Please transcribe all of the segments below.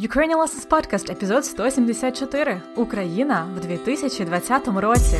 Ukrainian Lessons Podcast, епізод 174. Україна в 2020 році.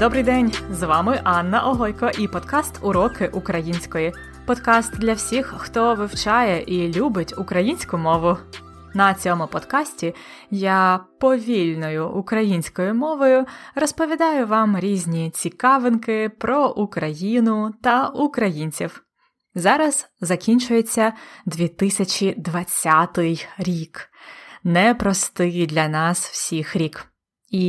Добрий день! З вами Анна Огойко і подкаст Уроки української. Подкаст для всіх, хто вивчає і любить українську мову. На цьому подкасті я повільною українською мовою розповідаю вам різні цікавинки про Україну та українців. Зараз закінчується 2020 рік, непростий для нас всіх рік. І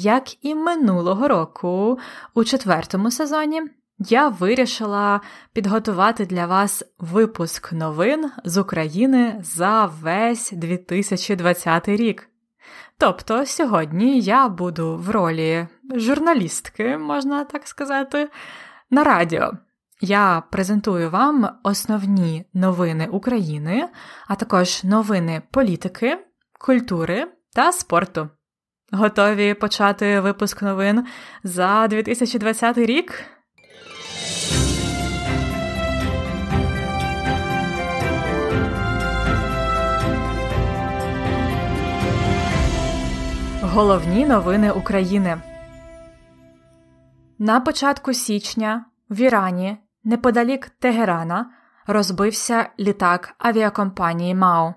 як і минулого року, у четвертому сезоні я вирішила підготувати для вас випуск новин з України за весь 2020 рік. Тобто сьогодні я буду в ролі журналістки, можна так сказати, на радіо. Я презентую вам основні новини України, а також новини політики, культури та спорту. Готові почати випуск новин за 2020 рік? Головні новини України. На початку січня в Ірані неподалік Тегерана розбився літак авіакомпанії МАУ.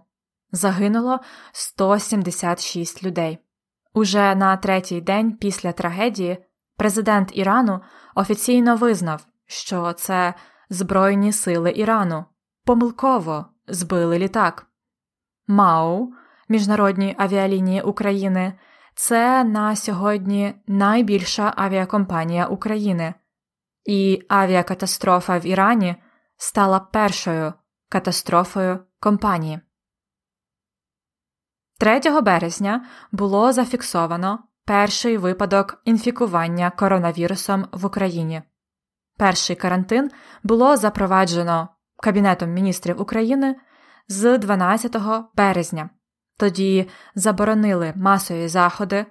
Загинуло 176 людей. Уже на третій день після трагедії президент Ірану офіційно визнав, що це Збройні сили Ірану помилково збили літак. МАУ Міжнародні авіалінії України це на сьогодні найбільша авіакомпанія України, і авіакатастрофа в Ірані стала першою катастрофою компанії. 3 березня було зафіксовано перший випадок інфікування коронавірусом в Україні. Перший карантин було запроваджено Кабінетом міністрів України з 12 березня. Тоді заборонили масові заходи,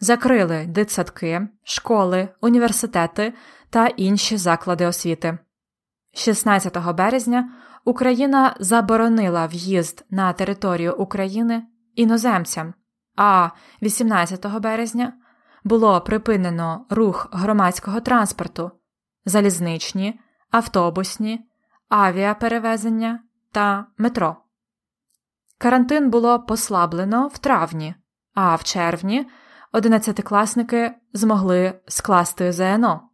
закрили дитсадки, школи, університети та інші заклади освіти. 16 березня Україна заборонила в'їзд на територію України іноземцям, а 18 березня було припинено рух громадського транспорту, залізничні, автобусні, авіаперевезення та метро. Карантин було послаблено в травні, а в червні одинадцятикласники змогли скласти ЗНО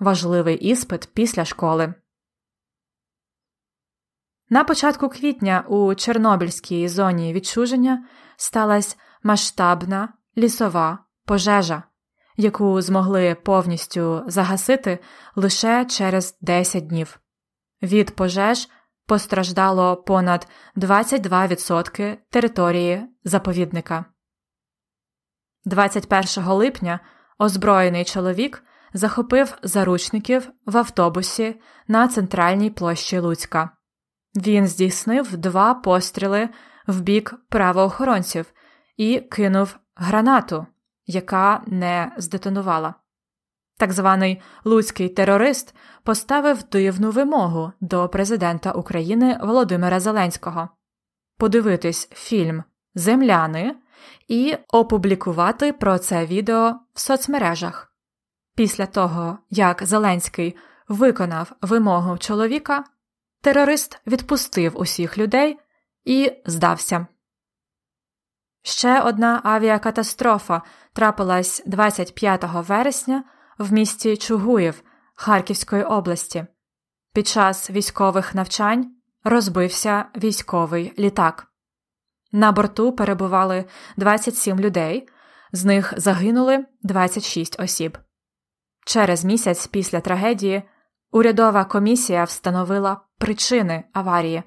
важливий іспит після школи. На початку квітня у Чорнобильській зоні відчуження сталася масштабна лісова пожежа, яку змогли повністю загасити лише через 10 днів. Від пожеж постраждало понад 22% території заповідника. 21 липня озброєний чоловік захопив заручників в автобусі на центральній площі Луцька. Він здійснив два постріли в бік правоохоронців і кинув гранату, яка не здетонувала. Так званий луцький терорист поставив дивну вимогу до президента України Володимира Зеленського подивитись фільм Земляни і опублікувати про це відео в соцмережах. Після того, як Зеленський виконав вимогу чоловіка, терорист відпустив усіх людей і здався. Ще одна авіакатастрофа трапилась 25 вересня в місті Чугуїв Харківської області. Під час військових навчань розбився військовий літак. На борту перебували 27 людей, з них загинули 26 осіб. Через місяць після трагедії урядова комісія встановила причини аварії.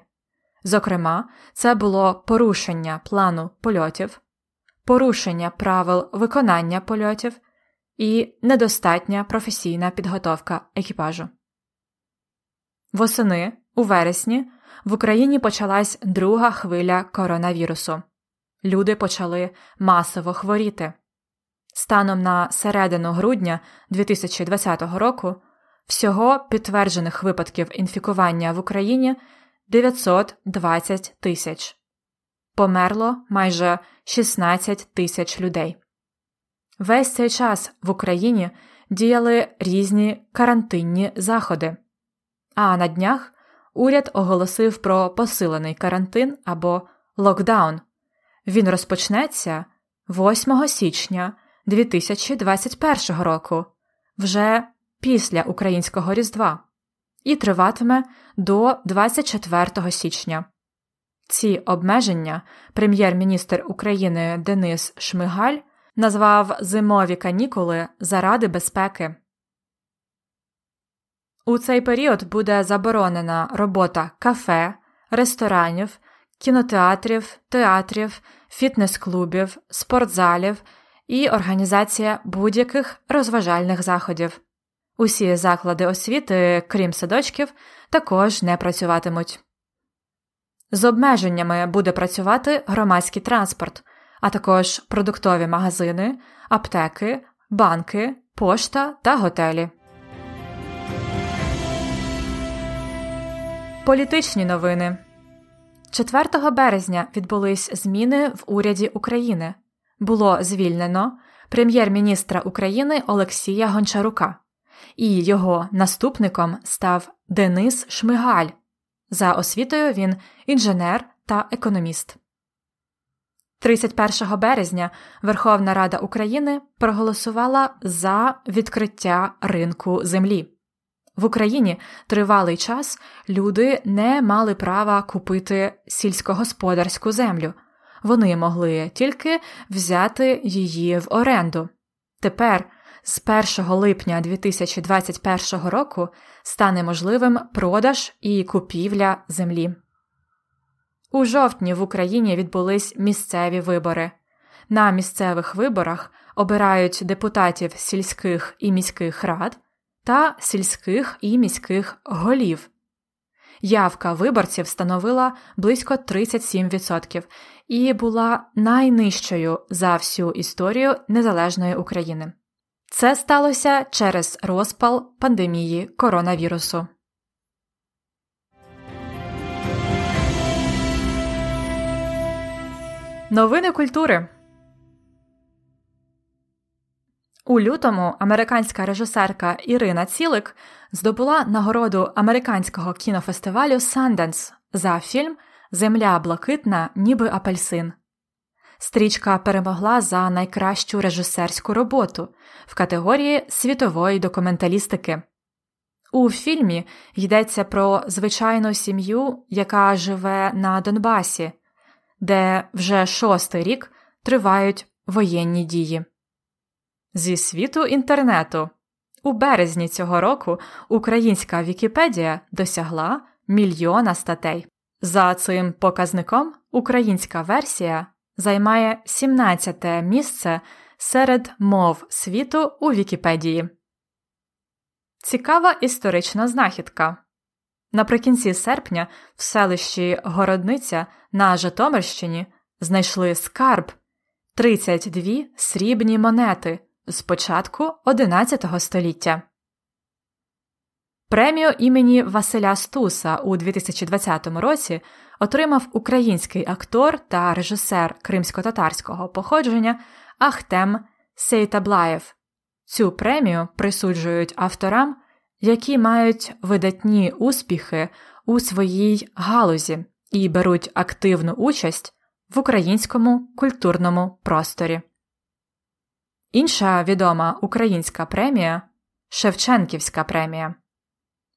Зокрема, це було порушення плану польотів, порушення правил виконання польотів і недостатня професійна підготовка екіпажу. Восени у вересні в Україні почалась друга хвиля коронавірусу. Люди почали масово хворіти. Станом на середину грудня 2020 року всього підтверджених випадків інфікування в Україні 920 тисяч померло майже 16 тисяч людей. Весь цей час в Україні діяли різні карантинні заходи. А на днях уряд оголосив про посилений карантин або локдаун. Він розпочнеться 8 січня 2021 року, вже після українського Різдва, і триватиме до 24 січня. Ці обмеження прем'єр-міністр України Денис Шмигаль назвав зимові канікули заради безпеки. У цей період буде заборонена робота кафе, ресторанів, кінотеатрів, театрів, фітнес-клубів, спортзалів і організація будь-яких розважальних заходів. Усі заклади освіти, крім садочків, також не працюватимуть. З обмеженнями буде працювати громадський транспорт, а також продуктові магазини, аптеки, банки, пошта та готелі. Політичні новини 4 березня відбулись зміни в уряді України. Було звільнено прем'єр-міністра України Олексія Гончарука, і його наступником став Денис Шмигаль. За освітою він інженер та економіст. 31 березня Верховна Рада України проголосувала за відкриття ринку землі. В Україні тривалий час люди не мали права купити сільськогосподарську землю, вони могли тільки взяти її в оренду. Тепер, з 1 липня 2021 року, стане можливим продаж і купівля землі. У жовтні в Україні відбулись місцеві вибори. На місцевих виборах обирають депутатів сільських і міських рад та сільських і міських голів. Явка виборців становила близько 37% і була найнижчою за всю історію незалежної України. Це сталося через розпал пандемії коронавірусу. Новини культури. У лютому американська режисерка Ірина Цілик здобула нагороду американського кінофестивалю Санденс за фільм Земля блакитна, ніби апельсин. Стрічка перемогла за найкращу режисерську роботу в категорії світової документалістики. У фільмі йдеться про звичайну сім'ю, яка живе на Донбасі де вже шостий рік тривають воєнні дії. Зі світу інтернету у березні цього року українська Вікіпедія досягла мільйона статей. За цим показником українська версія займає 17 місце серед мов світу у Вікіпедії. Цікава історична знахідка. Наприкінці серпня в селищі Городниця на Житомирщині знайшли скарб 32 срібні монети з початку XI століття. Премію імені Василя Стуса у 2020 році отримав український актор та режисер кримсько-татарського походження Ахтем Сейтаблаєв. Цю премію присуджують авторам які мають видатні успіхи у своїй галузі і беруть активну участь в українському культурному просторі. Інша відома українська премія Шевченківська премія.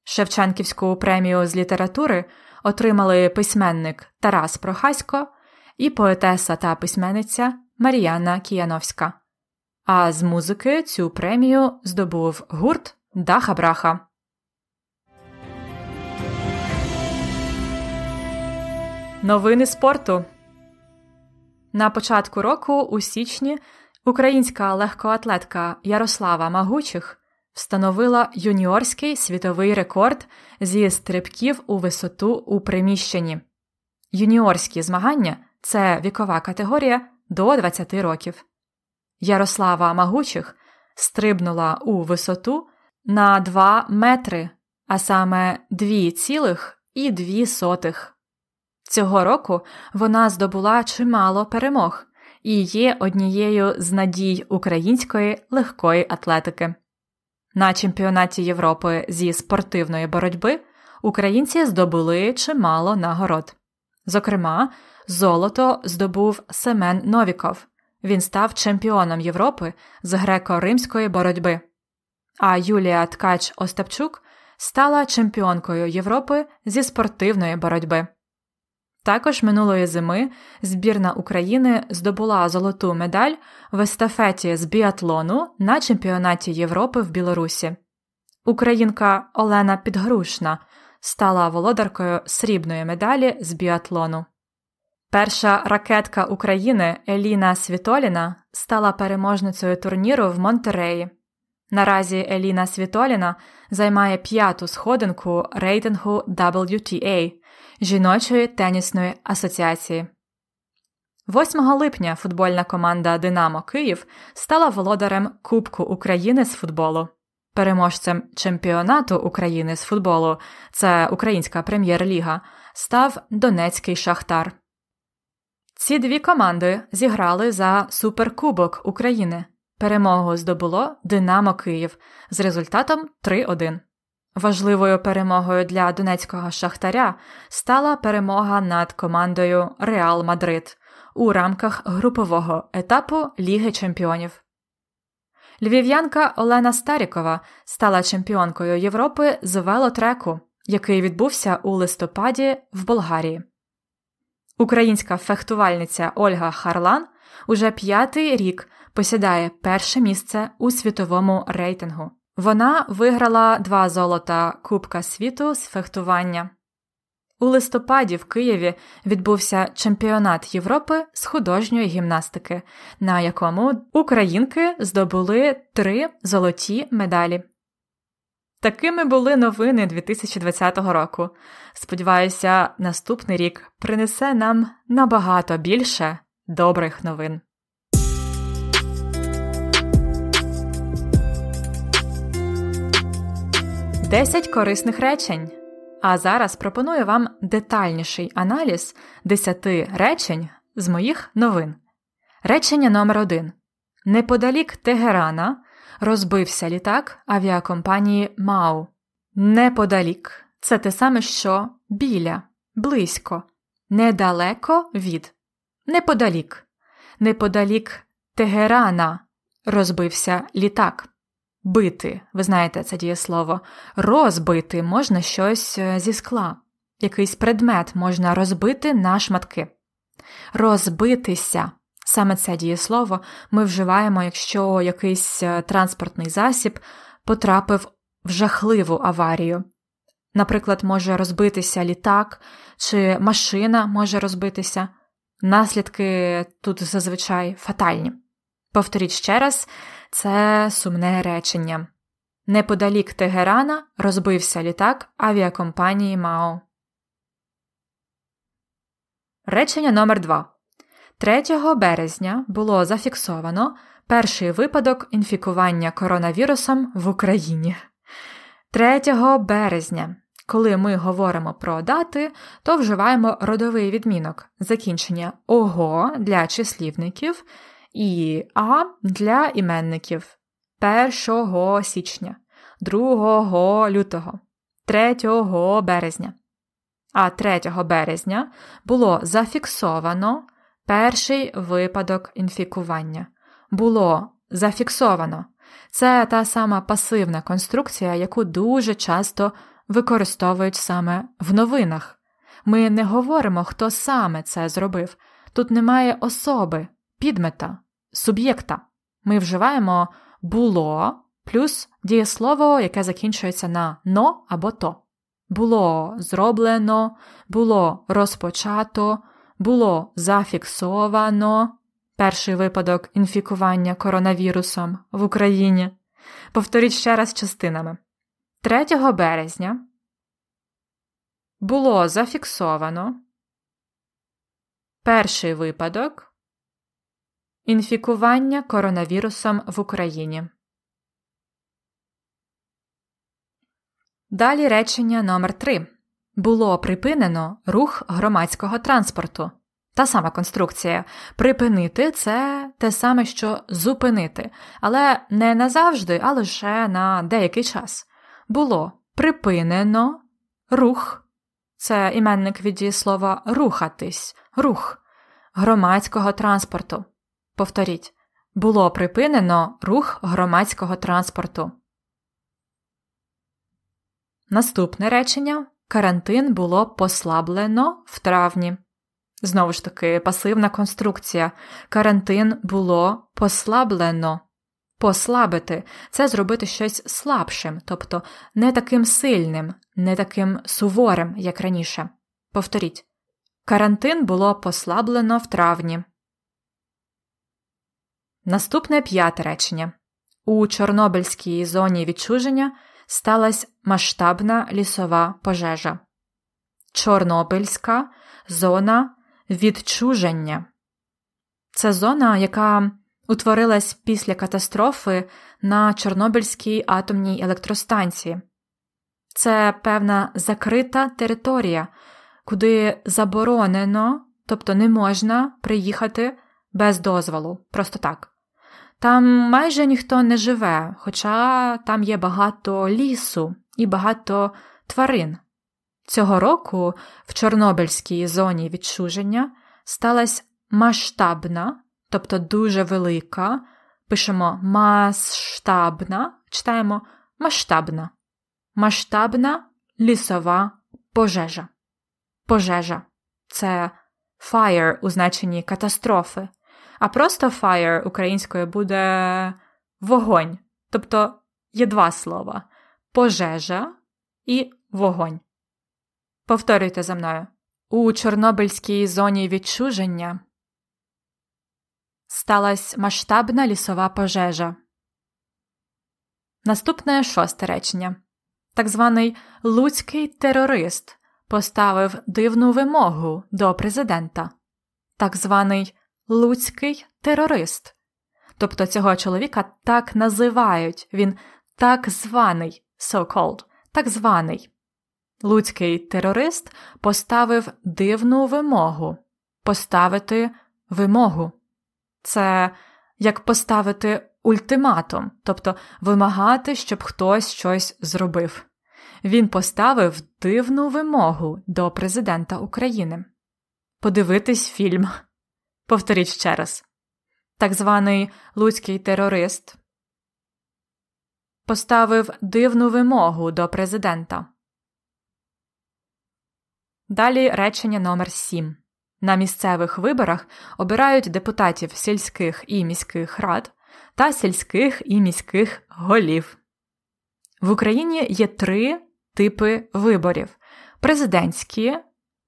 Шевченківську премію з літератури отримали письменник Тарас Прохасько і поетеса та письменниця Мар'яна Кіяновська. А з музики цю премію здобув гурт Даха-браха. Новини спорту. На початку року у січні українська легкоатлетка Ярослава Магучих встановила юніорський світовий рекорд зі стрибків у висоту у приміщенні. Юніорські змагання це вікова категорія до 20 років. Ярослава Магучих стрибнула у висоту на 2 метри, а саме 2,2. Цього року вона здобула чимало перемог і є однією з надій української легкої атлетики. На чемпіонаті Європи зі спортивної боротьби українці здобули чимало нагород. Зокрема, золото здобув Семен Новіков. Він став чемпіоном Європи з греко-римської боротьби а Юлія Ткач Остапчук стала чемпіонкою Європи зі спортивної боротьби. Також минулої зими збірна України здобула золоту медаль в естафеті з біатлону на чемпіонаті Європи в Білорусі. Українка Олена Підгрушна стала володаркою срібної медалі з біатлону. Перша ракетка України Еліна Світоліна стала переможницею турніру в Монтереї. Наразі Еліна Світоліна займає п'яту сходинку рейтингу WTA жіночої тенісної асоціації. 8 липня футбольна команда Динамо Київ стала володарем Кубку України з футболу. Переможцем чемпіонату України з футболу це Українська прем'єр-ліга, став Донецький Шахтар. Ці дві команди зіграли за Суперкубок України, Перемогу здобуло Динамо Київ з результатом 3-1. Важливою перемогою для донецького шахтаря стала перемога над командою Реал Мадрид у рамках групового етапу Ліги Чемпіонів. Львів'янка Олена Старікова стала чемпіонкою Європи з велотреку, який відбувся у листопаді в Болгарії. Українська фехтувальниця Ольга Харлан уже п'ятий рік посідає перше місце у світовому рейтингу. Вона виграла два золота Кубка світу з фехтування. У листопаді в Києві відбувся чемпіонат Європи з художньої гімнастики, на якому українки здобули три золоті медалі. Такими були новини 2020 року. Сподіваюся, наступний рік принесе нам набагато більше добрих новин. 10 корисних речень. А зараз пропоную вам детальніший аналіз 10 речень з моїх новин. Речення номер 1 Неподалік Тегерана розбився літак авіакомпанії Мау. Неподалік це те саме, що біля, близько, недалеко від. Неподалік. Неподалік Тегерана розбився літак бити, ви знаєте це дієслово, розбити можна щось е, зі скла, якийсь предмет можна розбити на шматки. Розбитися саме це дієслово ми вживаємо, якщо якийсь е, транспортний засіб потрапив в жахливу аварію. Наприклад, може розбитися літак, чи машина може розбитися. Наслідки тут зазвичай фатальні. Повторіть ще раз, це сумне речення. Неподалік Тегерана розбився літак авіакомпанії Мао. Речення номер 2 3 березня було зафіксовано перший випадок інфікування коронавірусом в Україні. 3 березня. Коли ми говоримо про дати, то вживаємо родовий відмінок закінчення ого для числівників і А для іменників 1 січня, 2 лютого, 3 березня. А 3 березня було зафіксовано перший випадок інфікування. Було зафіксовано. Це та сама пасивна конструкція, яку дуже часто використовують саме в новинах. Ми не говоримо, хто саме це зробив. Тут немає особи, підмета, суб'єкта. Ми вживаємо було плюс дієслово, яке закінчується на но або то. Було зроблено, було розпочато, було зафіксовано. Перший випадок інфікування коронавірусом в Україні. Повторіть ще раз частинами. 3 березня було зафіксовано. Перший випадок Інфікування коронавірусом в Україні. Далі речення номер 3 Було припинено рух громадського транспорту. Та сама конструкція. Припинити це те саме, що зупинити. Але не назавжди, а лише на деякий час. Було припинено рух. Це іменник від дієслова рухатись, рух громадського транспорту. Повторіть було припинено рух громадського транспорту. Наступне речення карантин було послаблено в травні. Знову ж таки, пасивна конструкція. Карантин було послаблено. Послабити це зробити щось слабшим, тобто не таким сильним, не таким суворим, як раніше. Повторіть карантин було послаблено в травні. Наступне п'яте речення. У Чорнобильській зоні відчуження сталася масштабна лісова пожежа. Чорнобильська зона відчуження. Це зона, яка утворилась після катастрофи на Чорнобильській атомній електростанції. Це певна закрита територія, куди заборонено, тобто не можна приїхати без дозволу. Просто так. Там майже ніхто не живе, хоча там є багато лісу і багато тварин. Цього року в Чорнобильській зоні відчуження сталася масштабна, тобто дуже велика, пишемо масштабна, читаємо масштабна, масштабна лісова пожежа. Пожежа це fire у значенні катастрофи а просто fire українською буде вогонь. Тобто є два слова: пожежа і вогонь. Повторюйте за мною. У Чорнобильській зоні відчуження сталася масштабна лісова пожежа. Наступне шосте речення. Так званий Луцький терорист поставив дивну вимогу до президента. Так званий Луцький терорист. Тобто цього чоловіка так називають, він так званий so-called, так званий. Луцький терорист поставив дивну вимогу поставити вимогу. Це як поставити ультиматум, тобто вимагати, щоб хтось щось зробив. Він поставив дивну вимогу до президента України подивитись фільм. Повторіть ще раз так званий луцький терорист поставив дивну вимогу до президента. Далі речення номер 7 на місцевих виборах обирають депутатів сільських і міських рад та сільських і міських голів. В Україні є три типи виборів: президентські,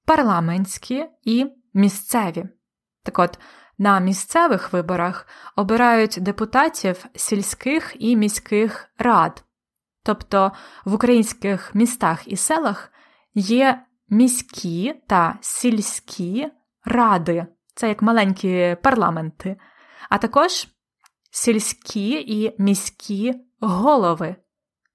парламентські і місцеві. Так от на місцевих виборах обирають депутатів сільських і міських рад, тобто в українських містах і селах є міські та сільські ради, це як маленькі парламенти, а також сільські і міські голови,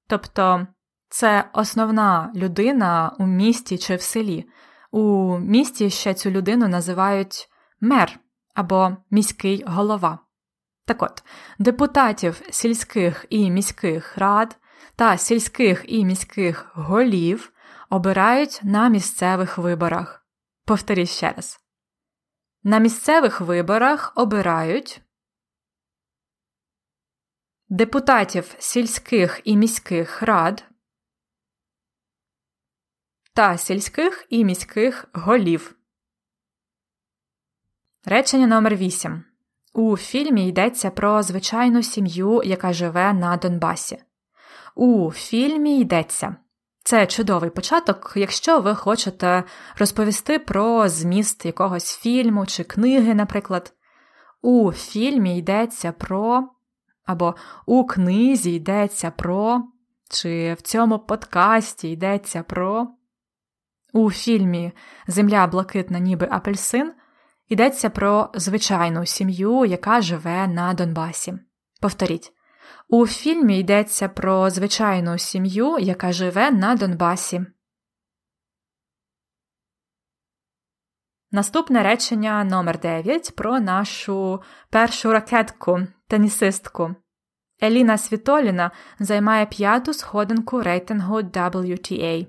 тобто це основна людина у місті чи в селі. У місті ще цю людину називають мер або міський голова. Так от, депутатів сільських і міських рад та сільських і міських голів обирають на місцевих виборах. Повторі ще раз. На місцевих виборах обирають депутатів сільських і міських рад та сільських і міських голів. Речення номер 8 у фільмі йдеться про звичайну сім'ю, яка живе на Донбасі. У фільмі йдеться. Це чудовий початок, якщо ви хочете розповісти про зміст якогось фільму чи книги, наприклад. У фільмі йдеться про, або у книзі йдеться про, чи в цьому подкасті йдеться про. У фільмі Земля блакитна, ніби апельсин. Йдеться про звичайну сім'ю, яка живе на Донбасі. Повторіть. У фільмі йдеться про звичайну сім'ю, яка живе на Донбасі. Наступне речення номер 9 про нашу першу ракетку тенісистку. Еліна Світоліна займає п'яту сходинку рейтингу WTA.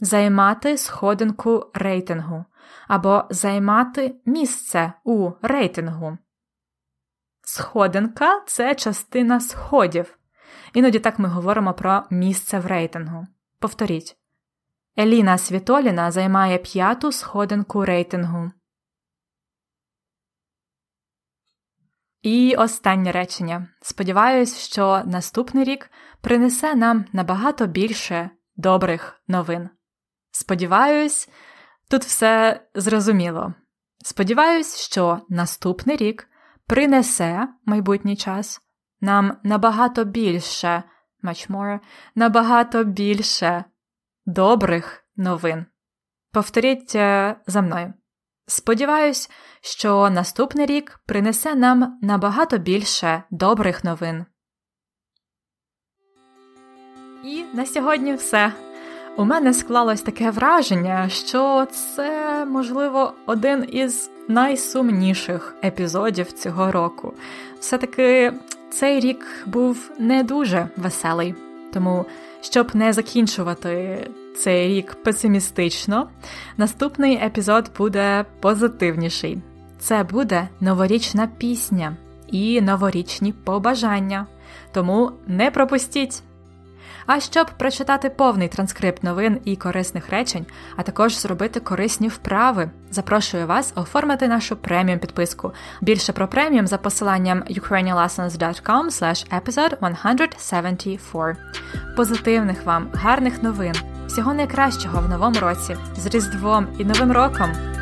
Займати сходинку рейтингу або займати місце у рейтингу. Сходинка це частина сходів. Іноді так ми говоримо про місце в рейтингу. Повторіть. Еліна Світоліна займає п'яту сходинку рейтингу. І останнє речення. Сподіваюсь, що наступний рік принесе нам набагато більше добрих новин. Сподіваюсь, Тут все зрозуміло. Сподіваюсь, що наступний рік принесе майбутній час нам набагато більше, much more, набагато більше добрих новин. Повторіть е, за мною. Сподіваюсь, що наступний рік принесе нам набагато більше добрих новин. І на сьогодні все. У мене склалось таке враження, що це, можливо, один із найсумніших епізодів цього року. Все-таки цей рік був не дуже веселий, тому щоб не закінчувати цей рік песимістично, наступний епізод буде позитивніший. Це буде новорічна пісня і новорічні побажання. Тому не пропустіть! А щоб прочитати повний транскрипт новин і корисних речень, а також зробити корисні вправи, запрошую вас оформити нашу преміум підписку. Більше про преміум за посиланням ukrainianlessons.com episode 174. Позитивних вам, гарних новин, всього найкращого в новому році з Різдвом і Новим Роком!